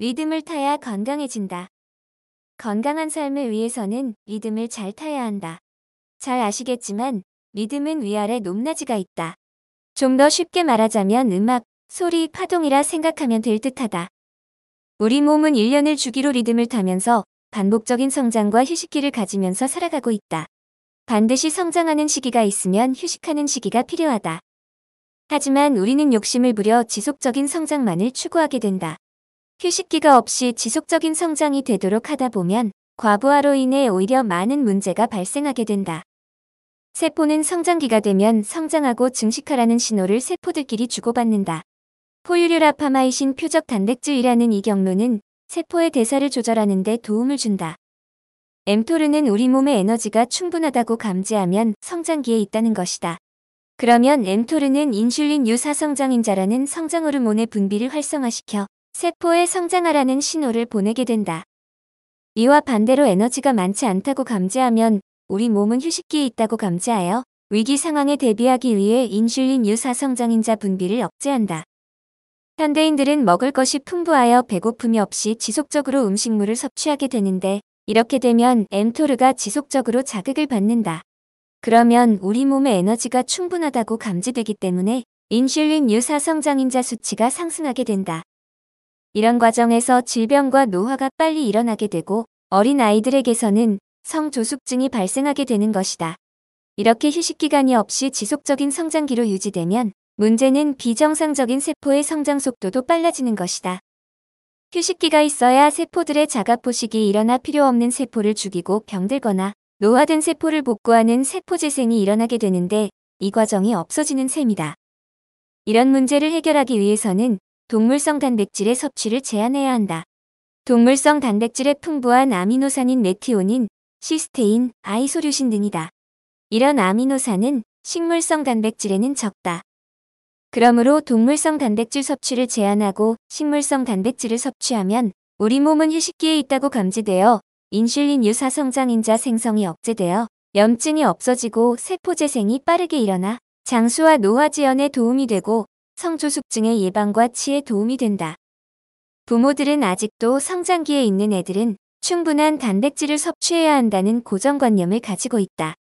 리듬을 타야 건강해진다. 건강한 삶을 위해서는 리듬을 잘 타야 한다. 잘 아시겠지만 리듬은 위아래 높낮이가 있다. 좀 더 쉽게 말하자면 음악, 소리, 파동이라 생각하면 될 듯하다. 우리 몸은 1년을 주기로 리듬을 타면서 반복적인 성장과 휴식기를 가지면서 살아가고 있다. 반드시 성장하는 시기가 있으면 휴식하는 시기가 필요하다. 하지만 우리는 욕심을 부려 지속적인 성장만을 추구하게 된다. 휴식기가 없이 지속적인 성장이 되도록 하다 보면 과부하로 인해 오히려 많은 문제가 발생하게 된다. 세포는 성장기가 되면 성장하고 증식하라는 신호를 세포들끼리 주고받는다. 포유류라파마이신 표적 단백질이라는 이 경로는 세포의 대사를 조절하는 데 도움을 준다. 엠토르는 우리 몸의 에너지가 충분하다고 감지하면 성장기에 있다는 것이다. 그러면 엠토르는 인슐린 유사성장인자라는 성장 호르몬의 분비를 활성화시켜 세포에 성장하라는 신호를 보내게 된다. 이와 반대로 에너지가 많지 않다고 감지하면 우리 몸은 휴식기에 있다고 감지하여 위기 상황에 대비하기 위해 인슐린 유사 성장인자 분비를 억제한다. 현대인들은 먹을 것이 풍부하여 배고픔이 없이 지속적으로 음식물을 섭취하게 되는데 이렇게 되면 엠토르가 지속적으로 자극을 받는다. 그러면 우리 몸의 에너지가 충분하다고 감지되기 때문에 인슐린 유사 성장인자 수치가 상승하게 된다. 이런 과정에서 질병과 노화가 빨리 일어나게 되고 어린 아이들에게서는 성조숙증이 발생하게 되는 것이다. 이렇게 휴식기간이 없이 지속적인 성장기로 유지되면 문제는 비정상적인 세포의 성장 속도도 빨라지는 것이다. 휴식기가 있어야 세포들의 자가포식이 일어나 필요 없는 세포를 죽이고 병들거나 노화된 세포를 복구하는 세포재생이 일어나게 되는데 이 과정이 없어지는 셈이다. 이런 문제를 해결하기 위해서는 동물성 단백질의 섭취를 제한해야 한다. 동물성 단백질의 풍부한 아미노산인 메티온인, 시스테인, 아이소류신 등이다. 이런 아미노산은 식물성 단백질에는 적다. 그러므로 동물성 단백질 섭취를 제한하고 식물성 단백질을 섭취하면 우리 몸은 휴식기에 있다고 감지되어 인슐린 유사 성장인자 생성이 억제되어 염증이 없어지고 세포 재생이 빠르게 일어나 장수와 노화 지연에 도움이 되고 성조숙증의 예방과 치에 도움이 된다. 부모들은 아직도 성장기에 있는 애들은 충분한 단백질을 섭취해야 한다는 고정관념을 가지고 있다.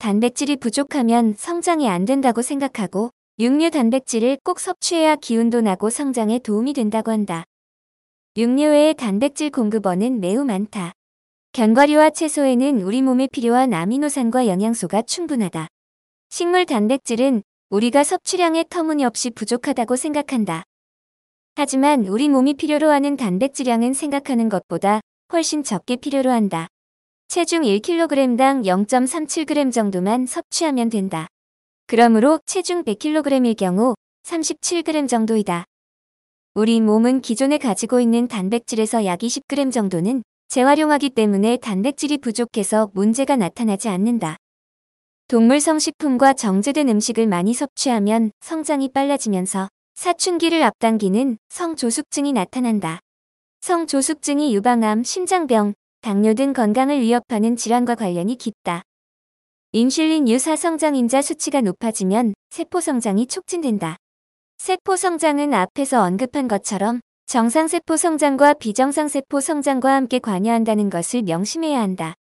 단백질이 부족하면 성장이 안 된다고 생각하고 육류 단백질을 꼭 섭취해야 기운도 나고 성장에 도움이 된다고 한다. 육류의 단백질 공급원은 매우 많다. 견과류와 채소에는 우리 몸에 필요한 아미노산과 영양소가 충분하다. 식물 단백질은 우리가 섭취량에 터무니없이 부족하다고 생각한다. 하지만 우리 몸이 필요로 하는 단백질량은 생각하는 것보다 훨씬 적게 필요로 한다. 체중 1kg당 0.37g 정도만 섭취하면 된다. 그러므로 체중 100kg일 경우 37g 정도이다. 우리 몸은 기존에 가지고 있는 단백질에서 약 20g 정도는 재활용하기 때문에 단백질이 부족해서 문제가 나타나지 않는다. 동물 성식품과 정제된 음식을 많이 섭취하면 성장이 빨라지면서 사춘기를 앞당기는 성조숙증이 나타난다. 성조숙증이 유방암, 심장병, 당뇨 등 건강을 위협하는 질환과 관련이 깊다. 인슐린 유사 성장인자 수치가 높아지면 세포 성장이 촉진된다. 세포 성장은 앞에서 언급한 것처럼 정상세포 성장과 비정상세포 성장과 함께 관여한다는 것을 명심해야 한다.